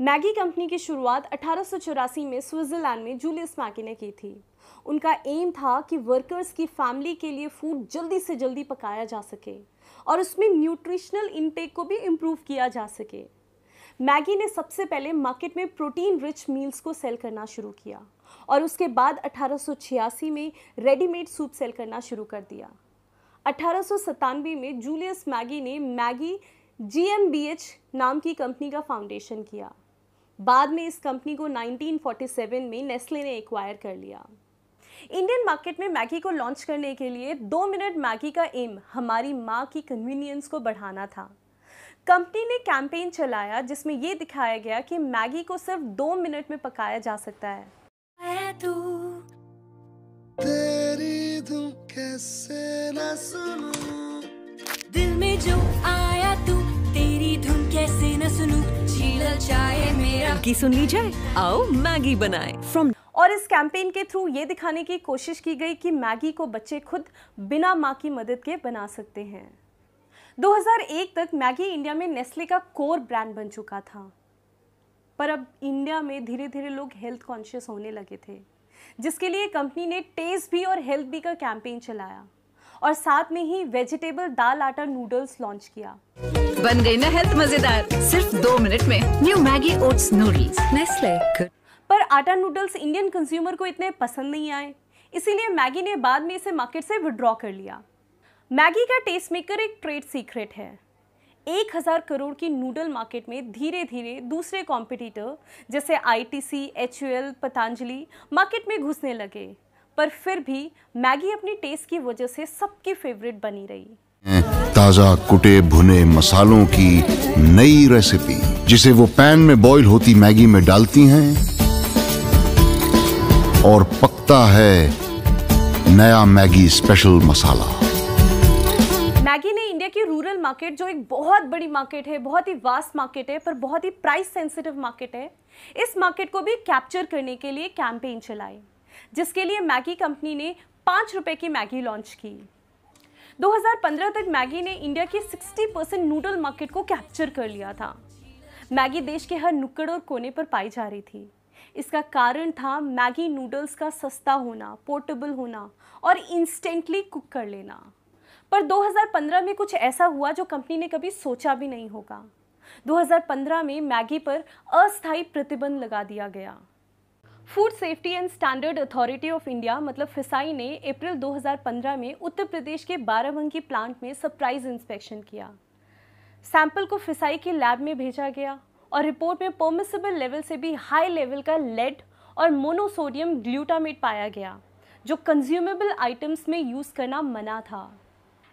Maggi company की शुरुआत अठारह में स्विट्ज़रलैंड में जूलियस मैगी ने की थी उनका एम था कि वर्कर्स की फैमिली के लिए फूड जल्दी से जल्दी पकाया जा सके और उसमें न्यूट्रिशनल इनटेक को भी इम्प्रूव किया जा सके मैगी ने सबसे पहले मार्केट में प्रोटीन रिच मील्स को सेल करना शुरू किया और उसके बाद अठारह में रेडीमेड सूप सेल करना शुरू कर दिया अठारह में जूलियस मैगी ने मैगी जी नाम की कंपनी का फाउंडेशन किया बाद में इस कंपनी को 1947 में नेस्ले ने एक्वायर कर लिया इंडियन मार्केट में मैगी को लॉन्च करने के लिए दो मिनट मैगी का एम हमारी माँ की कन्वीनियंस को बढ़ाना था कंपनी ने कैंपेन चलाया जिसमें ये दिखाया गया कि मैगी को सिर्फ दो मिनट में पकाया जा सकता है तेरी कैसे ना सुनूं दिल में जो आया कैसे न सुनूं झीलल चाहे मेरा की सुन ली जाए आओ मैगी बनाए फ्रॉम और इस कैंपेन के थ्रू ये दिखाने की कोशिश की गई कि मैगी को बच्चे खुद बिना माँ की मदद के बना सकते हैं 2001 तक मैगी इंडिया में नेस्ले का कोर ब्रांड बन चुका था पर अब इंडिया में धीरे धीरे लोग हेल्थ कॉन्शियस होने लगे थे जिसके लिए कंपनी ने टेस्ट भी और हेल्थ भी का कैंपेन चलाया और साथ में ही वेजिटेबल दाल आटा नूडल्स लॉन्च किया बन गई ना हेल्थ मजेदार सिर्फ दो मिनट में new Maggi oats noodles Nestle पर आटा नूडल्स इंडियन कंज्यूमर को इतने पसंद नहीं आए इसीलिए मैगी ने बाद में इसे मार्केट से विड्रॉ कर लिया मैगी का टेस्ट मेकर एक ट्रेड सीक्रेट है एक हज़ार करोड़ की नूडल मार्केट में धीरे धीरे दूसरे कॉम्पिटिटर जैसे I T C H U L Patanjali market में घुसने लगे पर फिर भी मैगी अपनी टेस्ट की वजह से सबकी फेवरेट बनी रही ताज़ा कुटे भुने मसालों की नई रेसिपी जिसे वो पैन में बॉईल होती मैगी में डालती हैं और पकता है नया मैगी स्पेशल मसाला मैगी ने इंडिया की रूरल मार्केट जो एक बहुत बड़ी मार्केट है बहुत ही वास्ट मार्केट है पर बहुत ही प्राइस सेंसिटिव मार्केट है इस मार्केट को भी कैप्चर करने के लिए कैंपेन चलाई जिसके लिए मैगी कंपनी ने पांच रुपए की मैगी लॉन्च की 2015 तक मैगी ने इंडिया की 60 परसेंट नूडल मार्केट को कैप्चर कर लिया था मैगी देश के हर नुक्कड़ और कोने पर पाई जा रही थी इसका कारण था मैगी नूडल्स का सस्ता होना पोर्टेबल होना और इंस्टेंटली कुक कर लेना पर 2015 में कुछ ऐसा हुआ जो कंपनी ने कभी सोचा भी नहीं होगा 2015 में मैगी पर अस्थायी प्रतिबंध लगा दिया गया food safety and standard authority of India मतलब फिसाई ने अप्रैल 2015 में उत्तर प्रदेश के बाराबंकी प्लांट में सरप्राइज इंस्पेक्शन किया सैंपल को फिसाई के लैब में भेजा गया और रिपोर्ट में परमिसेबल लेवल से भी हाई लेवल का लेड और मोनोसोडियम ग्लूटामेट पाया गया जो कंज्यूमेबल आइटम्स में यूज़ करना मना था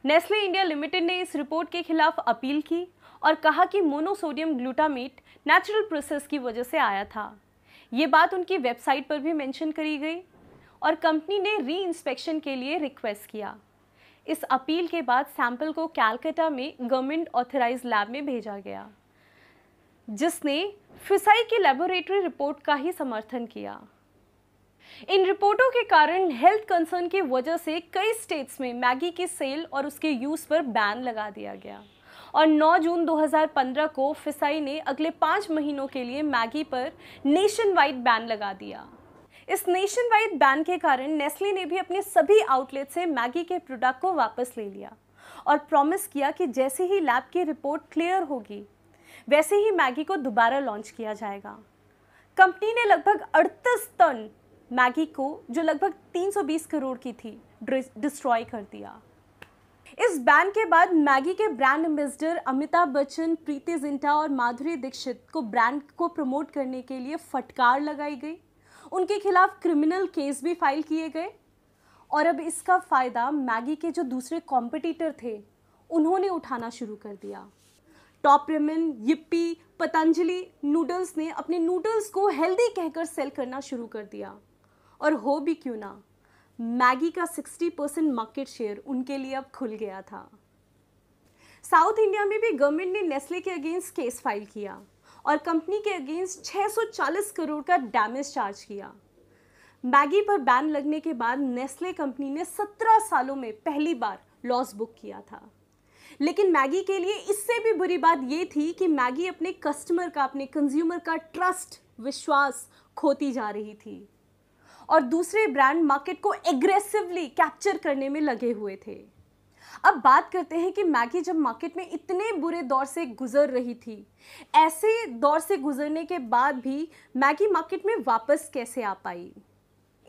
नेस्ले इंडिया लिमिटेड ने इस रिपोर्ट के खिलाफ अपील की और कहा कि मोनोसोडियम ग्लूटामेट नेचुरल प्रोसेस की वजह से आया था ये बात उनकी वेबसाइट पर भी मेंशन करी गई और कंपनी ने री इंस्पेक्शन के लिए रिक्वेस्ट किया इस अपील के बाद सैंपल को कैलकाटा में गवर्नमेंट ऑथराइज लैब में भेजा गया जिसने फिसाई की लेबोरेटरी रिपोर्ट का ही समर्थन किया इन रिपोर्टों के कारण हेल्थ कंसर्न की वजह से कई स्टेट्स में मैगी की सेल और उसके यूज़ पर बैन लगा दिया गया और 9 जून 2015 को फिसाई ने अगले पाँच महीनों के लिए मैगी पर नेशन वाइड बैन लगा दिया इस नेशन वाइड बैन के कारण नेस्ले ने भी अपने सभी आउटलेट से मैगी के प्रोडक्ट को वापस ले लिया और प्रॉमिस किया कि जैसे ही लैब की रिपोर्ट क्लियर होगी वैसे ही मैगी को दोबारा लॉन्च किया जाएगा कंपनी ने लगभग अड़तीस टन मैगी को जो लगभग 320 करोड़ की थी डिस्ट्रॉय कर दिया इस बैन के बाद मैगी के ब्रांड एम्बेसडर अमिताभ बच्चन प्रीति जिंटा और माधुरी दीक्षित को ब्रांड को प्रमोट करने के लिए फटकार लगाई गई उनके खिलाफ क्रिमिनल केस भी फाइल किए गए और अब इसका फ़ायदा मैगी के जो दूसरे कॉम्पिटिटर थे उन्होंने उठाना शुरू कर दिया top ramen Yippee Patanjali noodles ने अपने नूडल्स को हेल्दी कहकर सेल करना शुरू कर दिया और हो भी क्यों ना मैगी का 60 परसेंट मार्केट शेयर उनके लिए अब खुल गया था साउथ इंडिया में भी गवर्नमेंट ने नेस्ले के अगेंस्ट केस फाइल किया और कंपनी के अगेंस्ट 640 करोड़ का डैमेज चार्ज किया मैगी पर बैन लगने के बाद नेस्ले कंपनी ने 17 सालों में पहली बार लॉस बुक किया था लेकिन मैगी के लिए इससे भी बुरी बात ये थी कि मैगी अपने कस्टमर का अपने कंज्यूमर का ट्रस्ट विश्वास खोती जा रही थी और दूसरे ब्रांड मार्केट को एग्रेसिवली कैप्चर करने में लगे हुए थे अब बात करते हैं कि मैगी जब मार्केट में इतने बुरे दौर से गुजर रही थी ऐसे दौर से गुजरने के बाद भी मैगी मार्केट में वापस कैसे आ पाई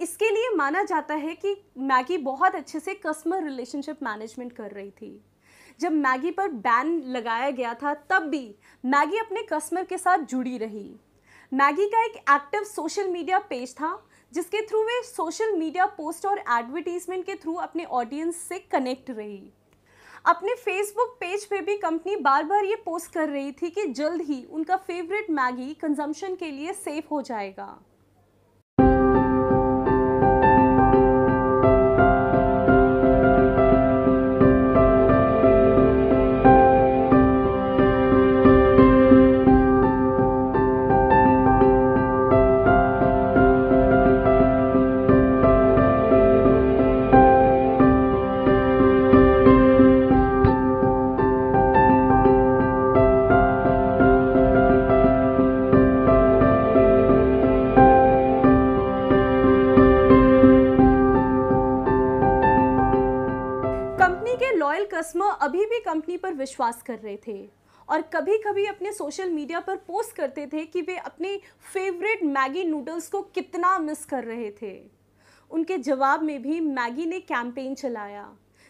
इसके लिए माना जाता है कि मैगी बहुत अच्छे से कस्टमर रिलेशनशिप मैनेजमेंट कर रही थी जब मैगी पर बैन लगाया गया था तब भी मैगी अपने कस्टमर के साथ जुड़ी रही मैगी का एक एक्टिव सोशल मीडिया पेज था जिसके थ्रू वे सोशल मीडिया पोस्ट और एडवर्टीजमेंट के थ्रू अपने ऑडियंस से कनेक्ट रही अपने फेसबुक पेज पे भी कंपनी बार बार ये पोस्ट कर रही थी कि जल्द ही उनका फेवरेट मैगी कंजम्पशन के लिए सेफ हो जाएगा अभी भी कंपनी पर विश्वास कर रहे थे और कभी कभी अपने सोशल मीडिया पर पोस्ट करते थे कि वे अपने फेवरेट मैगी नूडल्स को कितना मिस कर रहे थे उनके जवाब में भी मैगी ने कैंपेन चलाया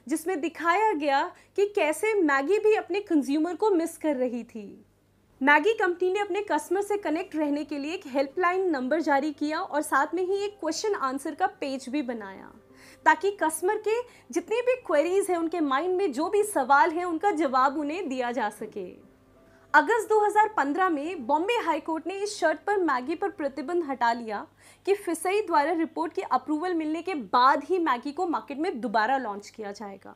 जिसमें दिखाया गया कि कैसे मैगी भी अपने कंज्यूमर को मिस कर रही थी मैगी कंपनी ने अपने कस्टमर से कनेक्ट रहने के लिए एक हेल्पलाइन नंबर जारी किया और साथ में ही एक क्वेश्चन आंसर का पेज भी बनाया ताकि कस्टमर के जितनी भी क्वेरीज हैं उनके माइंड में जो भी सवाल हैं उनका जवाब उन्हें दिया जा सके अगस्त 2015 में बॉम्बे हाईकोर्ट ने इस शर्त पर मैगी पर प्रतिबंध हटा लिया कि फिसई द्वारा रिपोर्ट के अप्रूवल मिलने के बाद ही मैगी को मार्केट में दोबारा लॉन्च किया जाएगा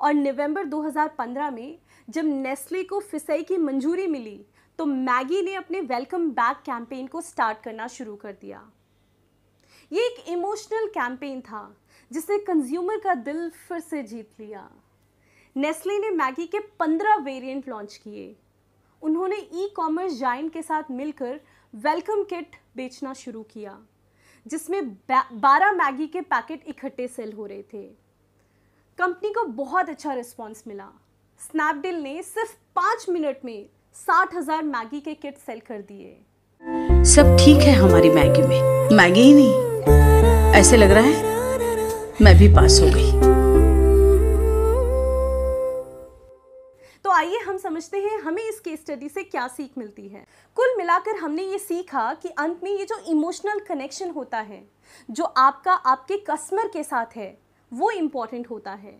और नवंबर 2015 में जब नेस्ले को फिसई की मंजूरी मिली तो मैगी ने अपने वेलकम बैक कैंपेन को स्टार्ट करना शुरू कर दिया ये एक इमोशनल कैंपेन था जिसने कंज्यूमर का दिल फिर से जीत लिया नेस्ले ने मैगी के पंद्रह वेरिएंट लॉन्च किए उन्होंने ई कॉमर्स जाइंट के साथ मिलकर वेलकम किट बेचना शुरू किया जिसमें बारह मैगी के पैकेट इकट्ठे सेल हो रहे थे कंपनी को बहुत अच्छा रिस्पॉन्स मिला स्नैपडील ने सिर्फ पाँच मिनट में साठ हजार मैगी के किट सेल कर दिए सब ठीक है हमारी मैगी में मैगी ही नहीं ऐसे लग रहा है मैं भी पास हो गई तो आइए हम समझते हैं हमें इस केस स्टडी से क्या सीख मिलती है कुल मिलाकर हमने ये सीखा कि अंत में ये जो इमोशनल कनेक्शन होता है जो आपका आपके कस्टमर के साथ है वो इम्पॉर्टेंट होता है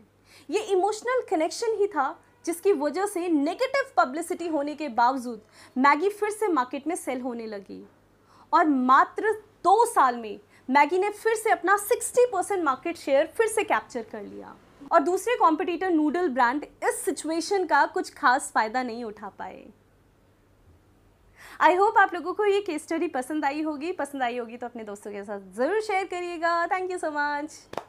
ये इमोशनल कनेक्शन ही था जिसकी वजह से नेगेटिव पब्लिसिटी होने के बावजूद मैगी फिर से मार्केट में सेल होने लगी और मात्र दो साल में मैगी ने फिर से अपना 60 परसेंट मार्केट शेयर फिर से कैप्चर कर लिया और दूसरे कॉम्पिटिटर नूडल ब्रांड इस सिचुएशन का कुछ खास फायदा नहीं उठा पाए आई होप आप लोगों को ये केस स्टडी पसंद आई होगी पसंद आई होगी तो अपने दोस्तों के साथ ज़रूर शेयर करिएगा थैंक यू सो मच